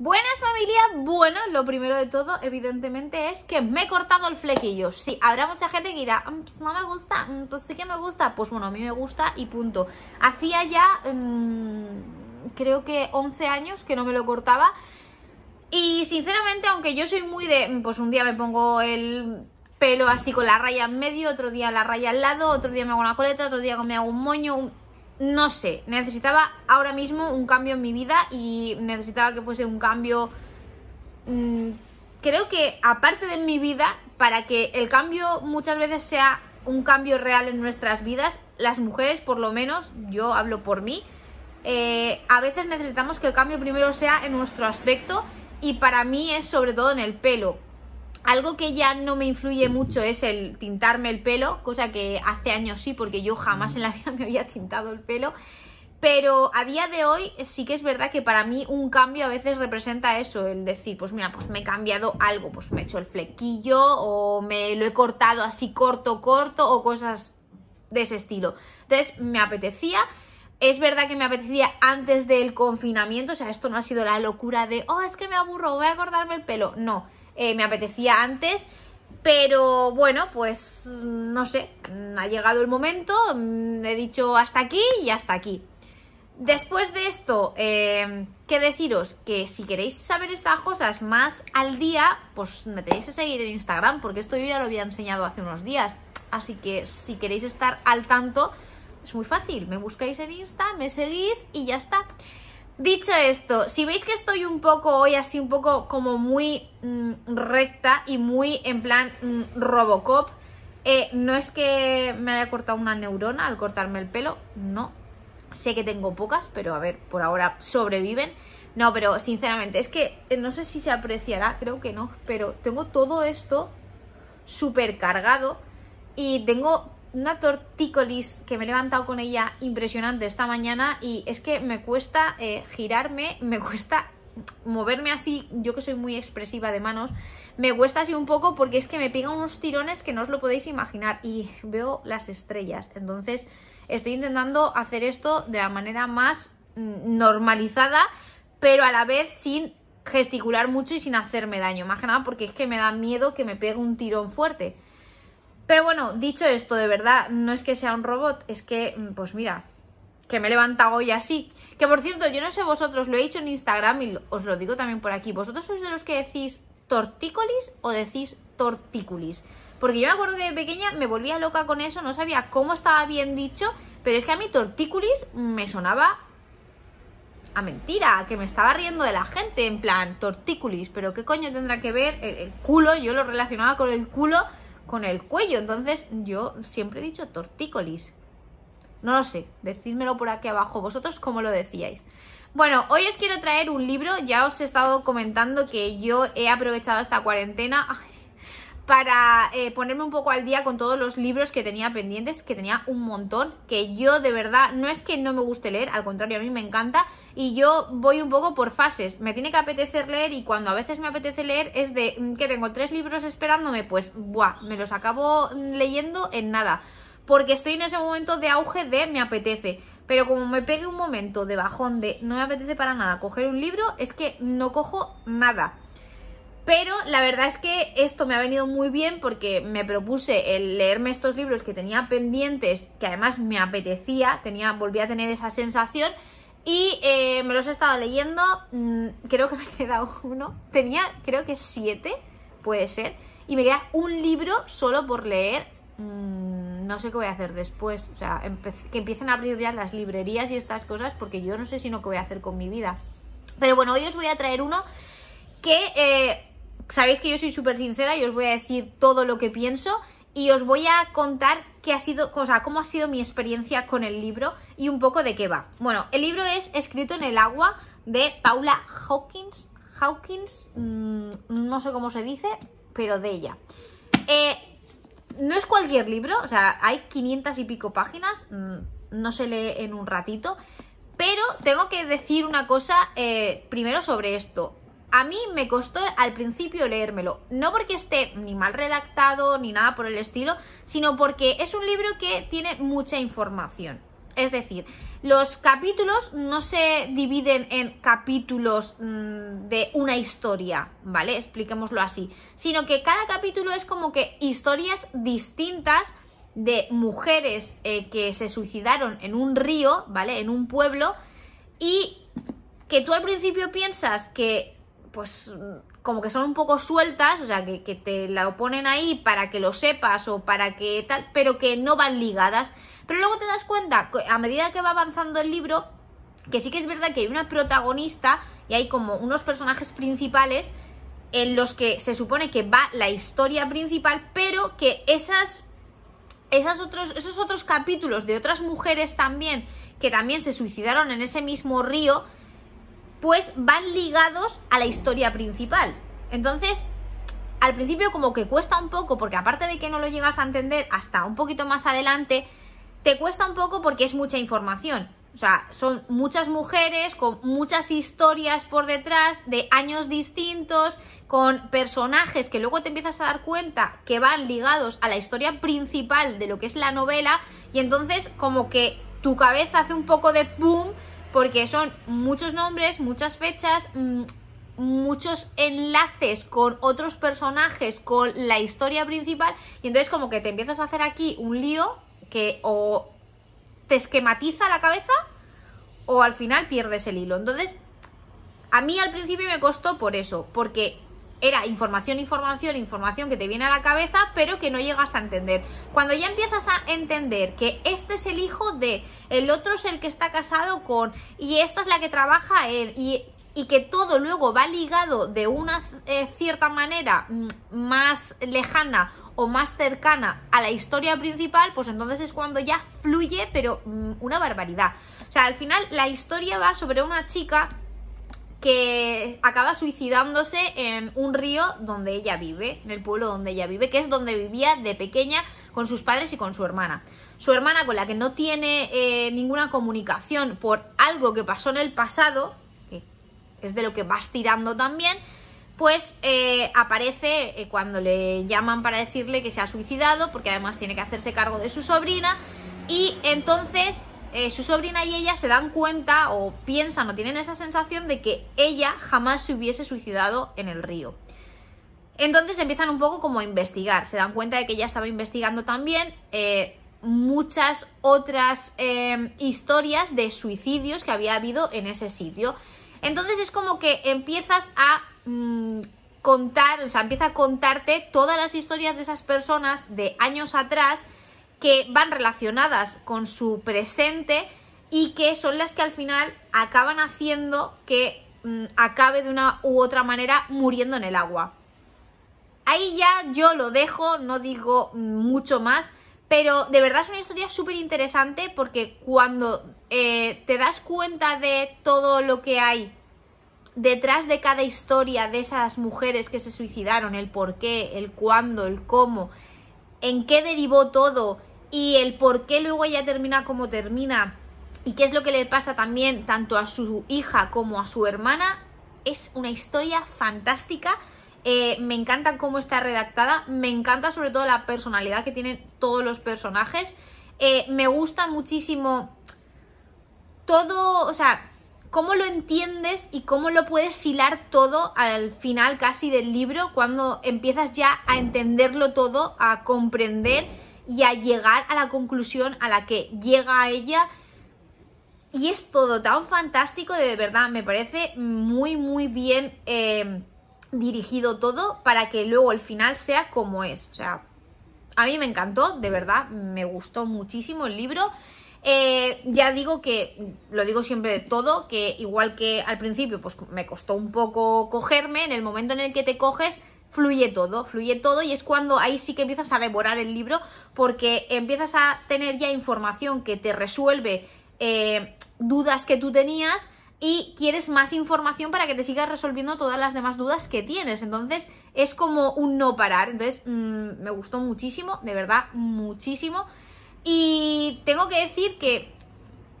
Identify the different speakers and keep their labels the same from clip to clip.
Speaker 1: Buenas familia, bueno, lo primero de todo evidentemente es que me he cortado el flequillo Sí, habrá mucha gente que dirá, mm, pues no me gusta, mm, pues sí que me gusta Pues bueno, a mí me gusta y punto Hacía ya, mm, creo que 11 años que no me lo cortaba Y sinceramente, aunque yo soy muy de, pues un día me pongo el pelo así con la raya en medio Otro día la raya al lado, otro día me hago una coleta, otro día me hago un moño un no sé, necesitaba ahora mismo un cambio en mi vida y necesitaba que fuese un cambio... Mm, creo que aparte de mi vida, para que el cambio muchas veces sea un cambio real en nuestras vidas, las mujeres, por lo menos, yo hablo por mí, eh, a veces necesitamos que el cambio primero sea en nuestro aspecto y para mí es sobre todo en el pelo. Algo que ya no me influye mucho es el tintarme el pelo, cosa que hace años sí, porque yo jamás en la vida me había tintado el pelo. Pero a día de hoy sí que es verdad que para mí un cambio a veces representa eso, el decir, pues mira, pues me he cambiado algo, pues me he hecho el flequillo o me lo he cortado así corto, corto o cosas de ese estilo. Entonces me apetecía, es verdad que me apetecía antes del confinamiento, o sea, esto no ha sido la locura de, oh, es que me aburro, voy a cortarme el pelo, no eh, me apetecía antes. Pero bueno, pues no sé, ha llegado el momento, mm, he dicho hasta aquí y hasta aquí. Después de esto, em, que deciros que si queréis saber estas cosas más al día, pues me tenéis que seguir en Instagram, porque esto yo ya lo había enseñado hace unos días. Así que si queréis estar al tanto, es muy fácil, me buscáis en Insta, me seguís y ya está. Dicho esto, si veis que estoy un poco hoy así, un poco como muy mm, recta y muy en plan mm, Robocop, eh, no es que me haya cortado una neurona al cortarme el pelo, no. Sé que tengo pocas, pero a ver, por ahora sobreviven. No, pero sinceramente, es que eh, no sé si se apreciará, creo que no, pero tengo todo esto súper cargado y tengo una tortícolis que me he levantado con ella impresionante esta mañana y es que me cuesta eh, girarme, me cuesta moverme así, yo que soy muy expresiva de manos, me cuesta así un poco porque es que me pega unos tirones que no os lo podéis imaginar y veo las estrellas, entonces estoy intentando hacer esto de la manera más mm, normalizada, pero a la vez sin gesticular mucho y sin hacerme daño, más que nada porque es que me da miedo que me pegue un tirón fuerte. Pero bueno, dicho esto, de verdad, no es que sea un robot, es que, mm, pues mira, que me he levantado hoy así. Que por cierto, yo no sé vosotros, lo he hecho en Instagram y os lo digo también por aquí. ¿Vosotros sois de los que decís tortícolis o decís tortículis? Porque yo me acuerdo que de pequeña me volvía loca con eso, no sabía cómo estaba bien dicho, pero es que a mí tortículis me sonaba a mentira, que me estaba riendo de la gente, en plan, tortículis, pero ¿qué coño tendrá que ver el culo? Yo lo relacionaba con el culo con el cuello. Entonces yo siempre he dicho tortícolis. No lo sé, decídmelo por aquí abajo vosotros cómo lo decíais. Bueno, hoy os quiero traer un libro, ya os he estado comentando que yo he aprovechado esta cuarentena. para eh, ponerme un poco al día con todos los libros que tenía pendientes, que tenía un montón, que yo de verdad no es que no me guste leer, al contrario, a mí me encanta y yo voy un poco por fases, me tiene que apetecer leer y cuando a veces me apetece leer es de mm, que tengo tres libros esperándome, pues buah, me los acabo mm, leyendo en nada, porque estoy en ese momento de auge de me apetece. Pero como me pegue un momento de bajón de no me apetece para nada coger un libro, es que no cojo nada. Pero la verdad es que esto me ha venido muy bien porque me propuse el leerme estos libros que tenía pendientes, que además me apetecía, tenía, volví a tener esa sensación. Y eh, me los he estado leyendo, mm, creo que me quedado uno, tenía creo que siete, puede ser, y me queda un libro solo por leer, mm, no sé qué voy a hacer después, o sea, que empiecen a abrir ya las librerías y estas cosas, porque yo no sé si no qué voy a hacer con mi vida. Pero bueno, hoy os voy a traer uno que eh, sabéis que yo soy súper sincera y os voy a decir todo lo que pienso y os voy a contar qué ha sido, o cómo ha sido mi experiencia con el libro y un poco de qué va. Bueno, el libro es Escrito en el agua de Paula Hawkins, Hawkins, mm, no sé cómo se dice, pero de ella. Eh, no es cualquier libro, o sea, hay 500 y pico páginas, mm, no se lee en un ratito, pero tengo que decir una cosa eh, primero sobre esto a mí me costó al principio leérmelo, no porque esté ni mal redactado ni nada por el estilo, sino porque es un libro que tiene mucha información. Es decir, los capítulos no se dividen en capítulos mm, de una historia, ¿vale? Expliquémoslo así, sino que cada capítulo es como que historias distintas de mujeres eh, que se suicidaron en un río, ¿vale? En un pueblo y que tú al principio piensas que pues como que son un poco sueltas, o sea, que, te la ponen ahí para que lo sepas o para que tal, pero que no van ligadas. Pero luego te das cuenta, a medida que va avanzando el libro, que sí que es verdad que hay una protagonista y hay como unos personajes principales en los que se supone que va la historia principal, pero que esas, esas otros, esos otros capítulos de otras mujeres también, que también se suicidaron en ese mismo río, pues van ligados a la historia principal. Entonces, al principio como que cuesta un poco, porque aparte de que no lo llegas a entender hasta un poquito más adelante, te cuesta un poco porque es mucha información. O sea, son muchas mujeres con muchas historias por detrás, de años distintos, con personajes que luego te empiezas a dar cuenta que van ligados a la historia principal de lo que es la novela, y entonces como que tu cabeza hace un poco de boom porque son muchos nombres, muchas fechas, mm, muchos enlaces con otros personajes, con la historia principal, y entonces como que te empiezas a hacer aquí un lío que o te esquematiza la cabeza o al final pierdes el hilo. Entonces, a mí al principio me costó por eso, porque era información, información, información que te viene a la cabeza, pero que no llegas a entender. Cuando ya empiezas a entender que este es el hijo de, el otro es el que está casado con, y esta es la que trabaja él, y, y que todo luego va ligado de una eh, cierta manera mm, más lejana o más cercana a la historia principal, pues entonces es cuando ya fluye, pero mm, una barbaridad. O sea, al final la historia va sobre una chica que acaba suicidándose en un río donde ella vive, en el pueblo donde ella vive, que es donde vivía de pequeña con sus padres y con su hermana. Su hermana con la que no tiene eh, ninguna comunicación por algo que pasó en el pasado, que es de lo que vas tirando también, pues eh, aparece eh, cuando le llaman para decirle que se ha suicidado, porque además tiene que hacerse cargo de su sobrina, y entonces eh, su sobrina y ella se dan cuenta o piensan o tienen esa sensación de que ella jamás se hubiese suicidado en el río. Entonces empiezan un poco como a investigar, se dan cuenta de que ella estaba investigando también eh, muchas otras em, historias de suicidios que había habido en ese sitio. Entonces es como que empiezas a mm, contar, o sea, empieza a contarte todas las historias de esas personas de años atrás que van relacionadas con su presente y que son las que al final acaban haciendo que mm, acabe de una u otra manera muriendo en el agua. Ahí ya yo lo dejo, no digo mm, mucho más, pero de verdad es una historia súper interesante porque cuando eh, te das cuenta de todo lo que hay detrás de cada historia de esas mujeres que se suicidaron, el por qué, el cuándo, el cómo, en qué derivó todo, y el por qué luego ella termina como termina y qué es lo que le pasa también tanto a su hija como a su hermana, es una historia fantástica. Eh, me encanta cómo está redactada, me encanta sobre todo la personalidad que tienen todos los personajes. Eh, me gusta muchísimo todo, o sea, cómo lo entiendes y cómo lo puedes hilar todo al final casi del libro, cuando empiezas ya a entenderlo todo, a comprender y a llegar a la conclusión a la que llega ella. Y es todo tan fantástico, de verdad, me parece muy, muy bien eh, dirigido todo para que luego el final sea como es. O sea, a mí me encantó, de verdad, me gustó muchísimo el libro. Eh, ya digo que, lo digo siempre de todo, que igual que al principio pues me costó un poco cogerme, en el momento en el que te coges fluye todo, fluye todo y es cuando ahí sí que empiezas a devorar el libro porque empiezas a tener ya información que te resuelve eh, dudas que tú tenías y quieres más información para que te sigas resolviendo todas las demás dudas que tienes. Entonces es como un no parar. Entonces mm, me gustó muchísimo, de verdad, muchísimo. Y tengo que decir que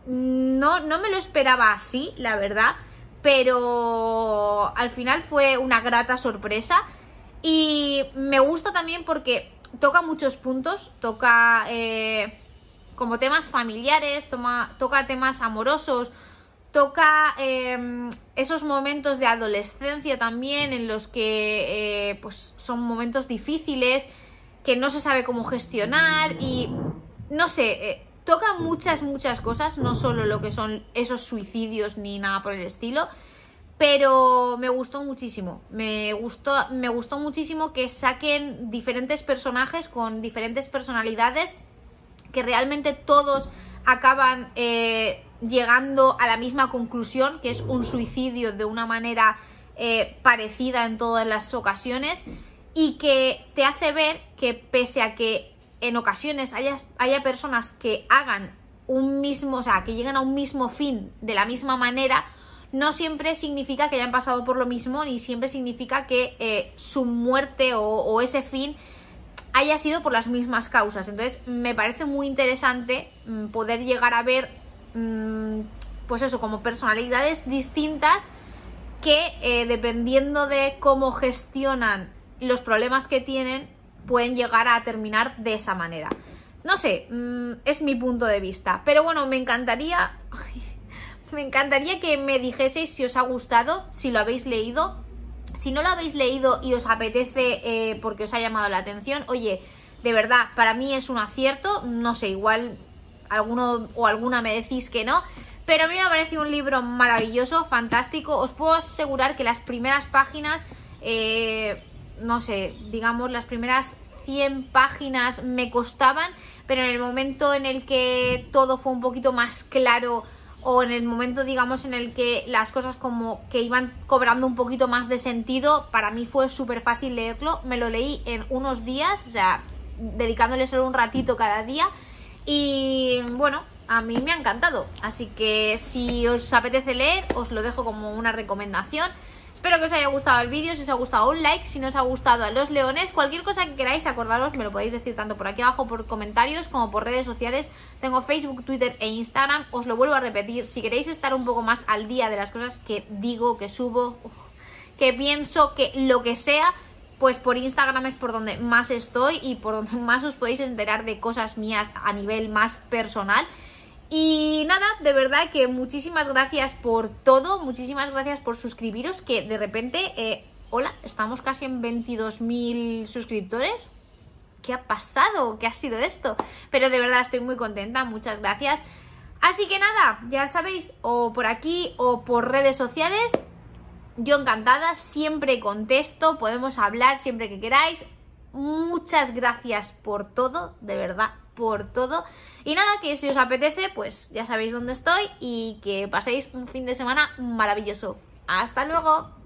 Speaker 1: no, no me lo esperaba así, la verdad, pero al final fue una grata sorpresa y me gusta también porque toca muchos puntos, toca eh, como temas familiares, toma, toca temas amorosos, toca em, esos momentos de adolescencia también en los que eh, pues, son momentos difíciles que no se sabe cómo gestionar y no sé, eh, toca muchas, muchas cosas, no solo lo que son esos suicidios ni nada por el estilo, pero me gustó muchísimo. Me gustó, me gustó muchísimo que saquen diferentes personajes con diferentes personalidades, que realmente todos acaban eh, llegando a la misma conclusión, que es un suicidio de una manera eh, parecida en todas las ocasiones, y que te hace ver que pese a que en ocasiones haya, personas que hagan un mismo, o sea, que llegan a un mismo fin de la misma manera, no siempre significa que hayan pasado por lo mismo, ni siempre significa que eh, su muerte o, ese fin haya sido por las mismas causas. Entonces me parece muy interesante mm, poder llegar a ver, mm, pues eso, como personalidades distintas que eh, dependiendo de cómo gestionan los problemas que tienen, pueden llegar a terminar de esa manera. No sé, mm, es mi punto de vista. Pero bueno, me encantaría... Me encantaría que me dijeseis si os ha gustado, si lo habéis leído. Si no lo habéis leído y os apetece eh, porque os ha llamado la atención, oye, de verdad, para mí es un acierto. No sé, igual alguno o alguna me decís que no. Pero a mí me parece un libro maravilloso, fantástico. Os puedo asegurar que las primeras páginas, eh, no sé, digamos las primeras 100 páginas me costaban, pero en el momento en el que todo fue un poquito más claro, o en el momento, digamos, en el que las cosas como que iban cobrando un poquito más de sentido, para mí fue súper fácil leerlo. Me lo leí en unos días, o sea, dedicándole solo un ratito cada día. Y bueno, a mí me ha encantado. Así que si os apetece leer, os lo dejo como una recomendación. Espero que os haya gustado el vídeo, si os ha gustado un like, si no os ha gustado a los leones, cualquier cosa que queráis acordaros me lo podéis decir tanto por aquí abajo por comentarios como por redes sociales. Tengo Facebook, Twitter e Instagram, os lo vuelvo a repetir, si queréis estar un poco más al día de las cosas que digo, que subo, que pienso, que lo que sea, pues por Instagram es por donde más estoy y por donde más os podéis enterar de cosas mías a nivel más personal. Y nada, de verdad que muchísimas gracias por todo, muchísimas gracias por suscribiros, que de repente, eh, hola, estamos casi en 22.000 suscriptores. ¿Qué ha pasado? ¿Qué ha sido esto? Pero de verdad estoy muy contenta, muchas gracias. Así que nada, ya sabéis, o por aquí o por redes sociales, yo encantada, siempre contesto, podemos hablar siempre que queráis. Muchas gracias por todo, de verdad, por todo. Y nada, que si os apetece, pues ya sabéis dónde estoy y que paséis un fin de semana maravilloso. ¡Hasta luego!